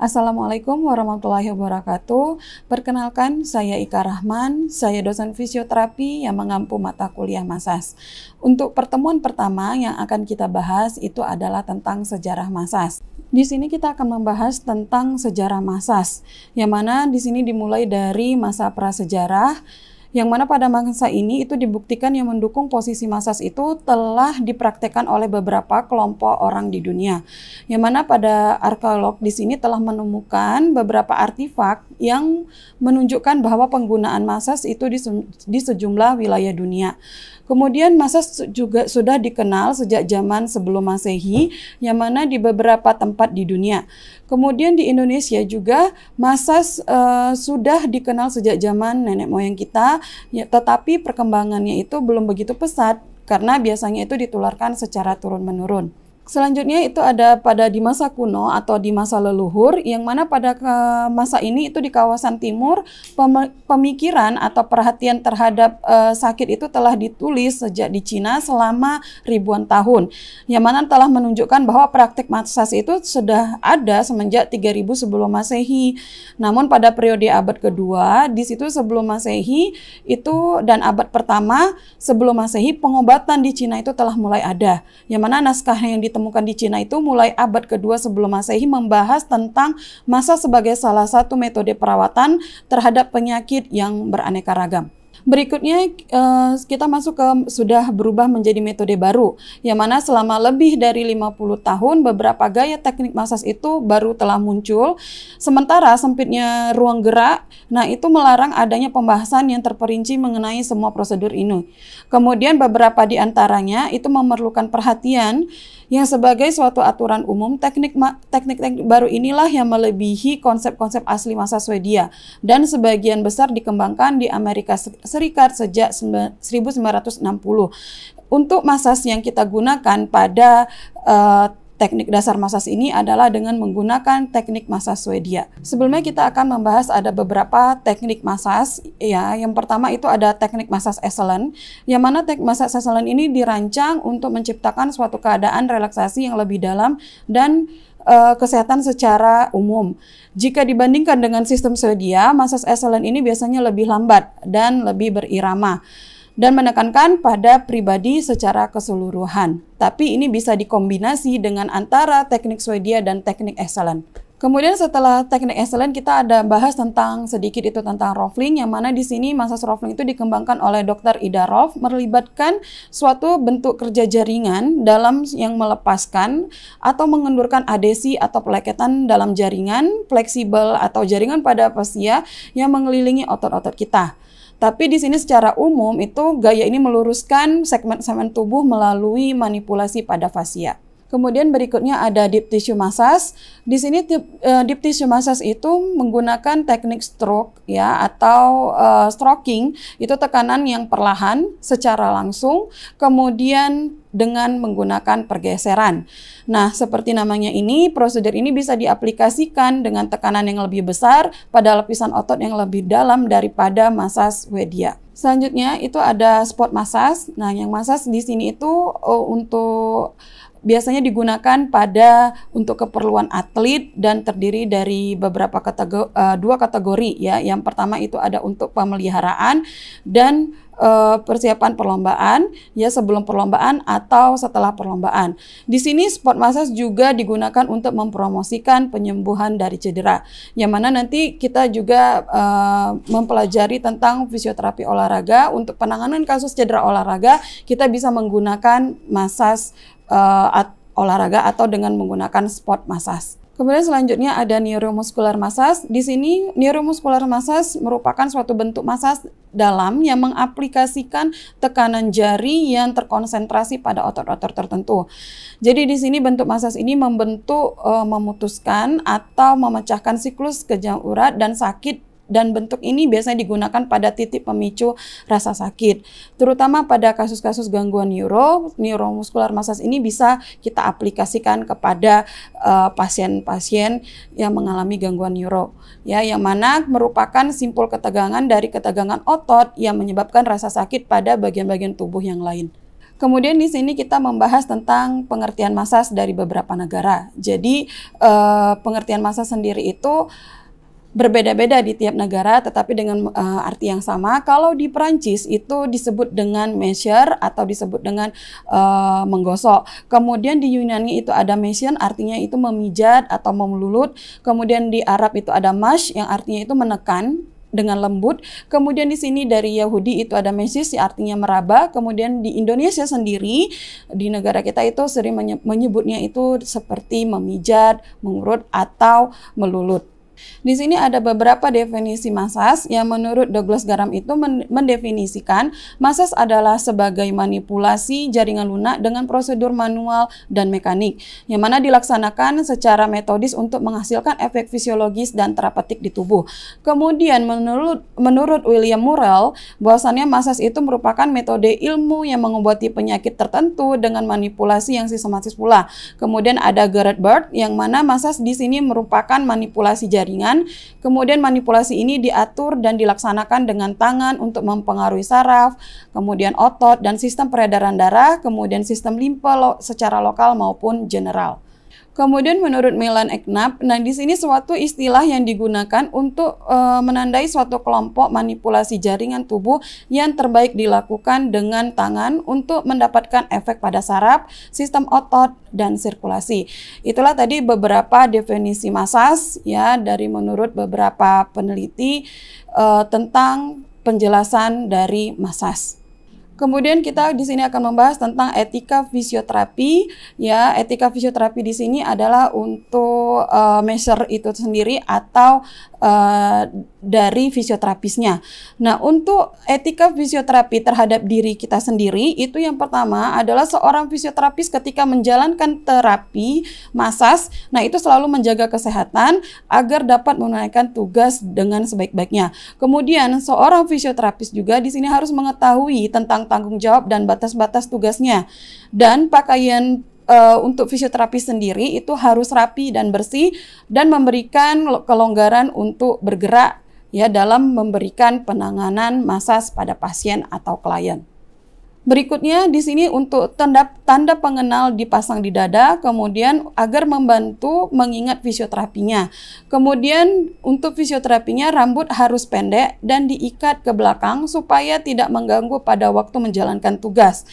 Assalamualaikum warahmatullahi wabarakatuh. Perkenalkan, saya Ika Rahman. Saya dosen fisioterapi yang mengampu mata kuliah Masas. Untuk pertemuan pertama yang akan kita bahas itu adalah tentang sejarah Masas. Di sini kita akan membahas tentang sejarah Masas, yang mana di sini dimulai dari masa prasejarah, yang mana pada masa ini itu dibuktikan yang mendukung posisi Masas itu telah dipraktekkan oleh beberapa kelompok orang di dunia. Yang mana pada arkeolog di sini telah menemukan beberapa artefak yang menunjukkan bahwa penggunaan Masas itu di, di sejumlah wilayah dunia. Kemudian Masas juga sudah dikenal sejak zaman sebelum Masehi, yang mana di beberapa tempat di dunia. Kemudian di Indonesia juga masas uh, eh, sudah dikenal sejak zaman nenek moyang kita, ya, tetapi perkembangannya itu belum begitu pesat karena biasanya itu ditularkan secara turun-menurun. Selanjutnya itu ada pada di masa kuno atau di masa leluhur, yang mana pada ke masa ini itu di kawasan timur pemikiran atau perhatian terhadap e, sakit itu telah ditulis sejak di Cina selama ribuan tahun. Yang mana telah menunjukkan bahwa praktik massas itu sudah ada semenjak 3000 sebelum Masehi. Namun pada periode abad kedua, di situ sebelum Masehi itu dan abad pertama sebelum Masehi pengobatan di Cina itu telah mulai ada. Yang mana naskah yang ditemukan ditemukan di Cina itu mulai abad kedua sebelum Masehi membahas tentang masa sebagai salah satu metode perawatan terhadap penyakit yang beraneka ragam. Berikutnya eh, kita masuk ke sudah berubah menjadi metode baru yang mana selama lebih dari 50 tahun beberapa gaya teknik massage itu baru telah muncul. Sementara sempitnya ruang gerak, nah itu melarang adanya pembahasan yang terperinci mengenai semua prosedur ini. Kemudian beberapa di antaranya itu memerlukan perhatian yang sebagai suatu aturan umum teknik teknik, teknik baru inilah yang melebihi konsep-konsep asli masa Swedia dan sebagian besar dikembangkan di Amerika Serikat sejak 1960 untuk masa yang kita gunakan pada uh, Teknik dasar massas ini adalah dengan menggunakan teknik massas Swedia. Sebelumnya kita akan membahas ada beberapa teknik massas. Ya, yang pertama itu ada teknik massas excellent, yang mana teknik massas excellent ini dirancang untuk menciptakan suatu keadaan relaksasi yang lebih dalam dan eh, kesehatan secara umum. Jika dibandingkan dengan sistem Swedia, massas excellent ini biasanya lebih lambat dan lebih berirama dan menekankan pada pribadi secara keseluruhan. Tapi ini bisa dikombinasi dengan antara teknik Swedia dan teknik excellent. Kemudian setelah teknik excellent kita ada bahas tentang sedikit itu tentang Rolfing yang mana di sini masa Rolfing itu dikembangkan oleh Dr. Ida Rolf melibatkan suatu bentuk kerja jaringan dalam yang melepaskan atau mengendurkan adesi atau peleketan dalam jaringan fleksibel atau jaringan pada fascia yang mengelilingi otot-otot kita. Tapi di sini secara umum itu gaya ini meluruskan segmen-segmen tubuh melalui manipulasi pada fascia. Kemudian berikutnya ada deep tissue massage. Di sini eh, deep, tissue massage itu menggunakan teknik stroke ya atau uh, stroking itu tekanan yang perlahan secara langsung kemudian dengan menggunakan pergeseran. Nah, seperti namanya ini, prosedur ini bisa diaplikasikan dengan tekanan yang lebih besar pada lapisan otot yang lebih dalam daripada masas wedia. Selanjutnya itu ada spot massage. Nah, yang massage di sini itu uh, untuk biasanya digunakan pada untuk keperluan atlet dan terdiri dari beberapa kategori uh, dua kategori ya. Yang pertama itu ada untuk pemeliharaan dan uh, persiapan perlombaan, ya sebelum perlombaan atau setelah perlombaan. Di sini sport massage juga digunakan untuk mempromosikan penyembuhan dari cedera. Yang mana nanti kita juga uh, mempelajari tentang fisioterapi olahraga untuk penanganan kasus cedera olahraga, kita bisa menggunakan massage uh, olahraga atau dengan menggunakan sport massage. Kemudian selanjutnya ada neuromuscular massas. Di sini neuromuscular massas merupakan suatu bentuk massas dalam yang mengaplikasikan tekanan jari yang terkonsentrasi pada otot-otot tertentu. Jadi di sini bentuk massas ini membentuk eh, memutuskan atau memecahkan siklus kejang urat dan sakit dan bentuk ini biasanya digunakan pada titik pemicu rasa sakit. Terutama pada kasus-kasus gangguan neuro, neuromuskular masas ini bisa kita aplikasikan kepada eh, pasien-pasien uh, yang mengalami gangguan neuro. Ya, yang mana merupakan simpul ketegangan dari ketegangan otot yang menyebabkan rasa sakit pada bagian-bagian tubuh yang lain. Kemudian di sini kita membahas tentang pengertian masas dari beberapa negara. Jadi uh, pengertian masas sendiri itu berbeda-beda di tiap negara tetapi dengan uh, arti yang sama. Kalau di Perancis itu disebut dengan measure atau disebut dengan uh, menggosok. Kemudian di Yunani itu ada mesion artinya itu memijat atau memelulut. Kemudian di Arab itu ada mash yang artinya itu menekan dengan lembut. Kemudian di sini dari Yahudi itu ada Mesis artinya meraba. Kemudian di Indonesia sendiri di negara kita itu sering menyebutnya itu seperti memijat, mengurut atau melulut. Di sini ada beberapa definisi massage yang menurut Douglas Garam itu mendefinisikan massage adalah sebagai manipulasi jaringan lunak dengan prosedur manual dan mekanik yang mana dilaksanakan secara metodis untuk menghasilkan efek fisiologis dan terapeutik di tubuh. Kemudian menurut menurut William Murrell, bahwasannya massage itu merupakan metode ilmu yang mengobati penyakit tertentu dengan manipulasi yang sistematis pula. Kemudian ada Gerard Bird yang mana massage di sini merupakan manipulasi jaringan jaringan. Kemudian manipulasi ini diatur dan dilaksanakan dengan tangan untuk mempengaruhi saraf, kemudian otot dan sistem peredaran darah, kemudian sistem limpa secara lokal maupun general. Kemudian menurut Milan Eknap, nah di sini suatu istilah yang digunakan untuk e, menandai suatu kelompok manipulasi jaringan tubuh yang terbaik dilakukan dengan tangan untuk mendapatkan efek pada saraf, sistem otot dan sirkulasi. Itulah tadi beberapa definisi masas ya dari menurut beberapa peneliti e, tentang penjelasan dari masas. Kemudian kita di sini akan membahas tentang etika fisioterapi. Ya, etika fisioterapi di sini adalah untuk uh, measure itu sendiri atau uh, dari fisioterapisnya. Nah, untuk etika fisioterapi terhadap diri kita sendiri itu yang pertama adalah seorang fisioterapis ketika menjalankan terapi masas, nah itu selalu menjaga kesehatan agar dapat menunaikan tugas dengan sebaik-baiknya. Kemudian seorang fisioterapis juga di sini harus mengetahui tentang tanggung jawab dan batas-batas tugasnya dan pakaian uh, untuk fisioterapi sendiri itu harus rapi dan bersih dan memberikan kelonggaran untuk bergerak ya dalam memberikan penanganan masas pada pasien atau klien. Berikutnya di sini untuk tanda tanda pengenal dipasang di dada, kemudian agar membantu mengingat fisioterapinya. Kemudian untuk fisioterapinya rambut harus pendek dan diikat ke belakang supaya tidak mengganggu pada waktu menjalankan tugas.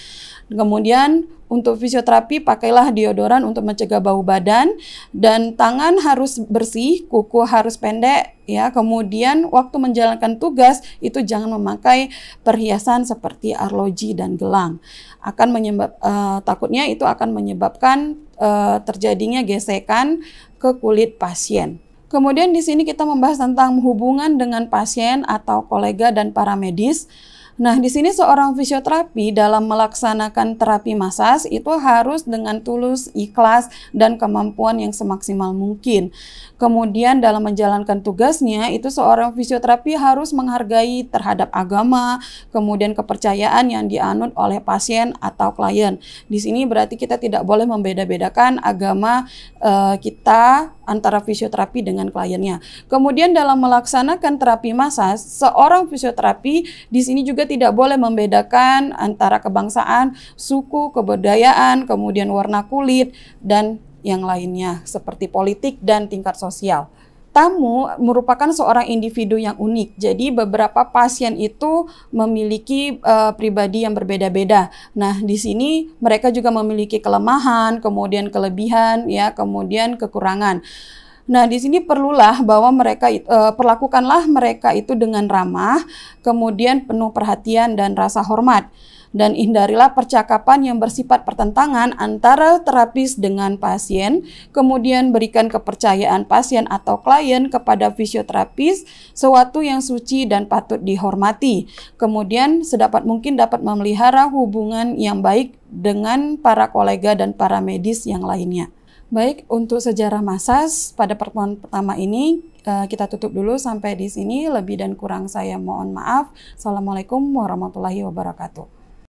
Kemudian untuk fisioterapi pakailah deodoran untuk mencegah bau badan dan tangan harus bersih, kuku harus pendek ya. Kemudian waktu menjalankan tugas itu jangan memakai perhiasan seperti arloji dan gelang. Akan menyebab uh, takutnya itu akan menyebabkan uh, terjadinya gesekan ke kulit pasien. Kemudian di sini kita membahas tentang hubungan dengan pasien atau kolega dan para medis. Nah, di sini seorang fisioterapi dalam melaksanakan terapi massage itu harus dengan tulus, ikhlas, dan kemampuan yang semaksimal mungkin. Kemudian dalam menjalankan tugasnya itu seorang fisioterapi harus menghargai terhadap agama, kemudian kepercayaan yang dianut oleh pasien atau klien. Di sini berarti kita tidak boleh membeda-bedakan agama uh, kita antara fisioterapi dengan kliennya. Kemudian dalam melaksanakan terapi massage, seorang fisioterapi di sini juga tidak boleh membedakan antara kebangsaan, suku, kebudayaan, kemudian warna kulit, dan yang lainnya seperti politik dan tingkat sosial tamu merupakan seorang individu yang unik. Jadi beberapa pasien itu memiliki uh, pribadi yang berbeda-beda. Nah, di sini mereka juga memiliki kelemahan, kemudian kelebihan, ya, kemudian kekurangan. Nah, di sini perlulah bahwa mereka uh, perlakukanlah mereka itu dengan ramah, kemudian penuh perhatian dan rasa hormat dan hindarilah percakapan yang bersifat pertentangan antara terapis dengan pasien. Kemudian berikan kepercayaan pasien atau klien kepada fisioterapis sesuatu yang suci dan patut dihormati. Kemudian sedapat mungkin dapat memelihara hubungan yang baik dengan para kolega dan para medis yang lainnya. Baik, untuk sejarah Masas pada pertemuan pertama ini eh, kita tutup dulu sampai di sini. Lebih dan kurang saya mohon maaf. Assalamualaikum warahmatullahi wabarakatuh.